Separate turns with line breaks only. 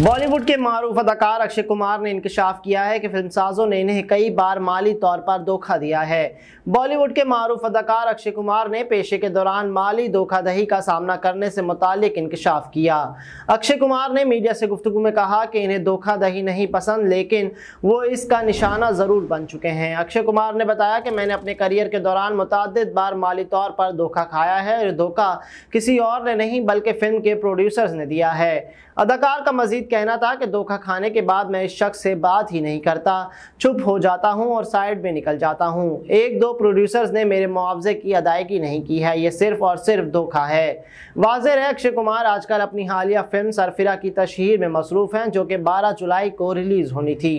बॉलीवुड के मारूफ अदाकार अक्षय कुमार ने इंकशाफ किया है कि फिल्मसाजों ने इन्हें कई बार माली तौर पर धोखा दिया है बॉलीवुड के मारूफ अदाकार अक्षय कुमार ने पेशे के दौरान माली धोखाधही का सामना करने से मुतालिक इंकशाफ किया अक्षय कुमार ने मीडिया से गुफ्तु में कहा कि इन्हें धोखाधही नहीं पसंद लेकिन वो इसका निशाना ज़रूर बन चुके हैं अक्षय कुमार ने बताया कि मैंने अपने करियर के दौरान मुतद बार माली तौर पर धोखा खाया है और धोखा किसी और ने नहीं बल्कि फिल्म के प्रोड्यूसर्स ने दिया है अदाकार का मजीद मजीद कहना था कि धोखा खाने के बाद मैं इस शख्स से बात ही नहीं करता चुप हो जाता हूँ और साइड में निकल जाता हूँ एक दो प्रोड्यूसर्स ने मेरे मुआवजे की अदायगी नहीं की है ये सिर्फ और सिर्फ धोखा है वाज है अक्षय कुमार आजकल अपनी हालिया फिल्म सरफिरा की तशहर में मसरूफ़ हैं जो कि बारह जुलाई को रिलीज़ होनी थी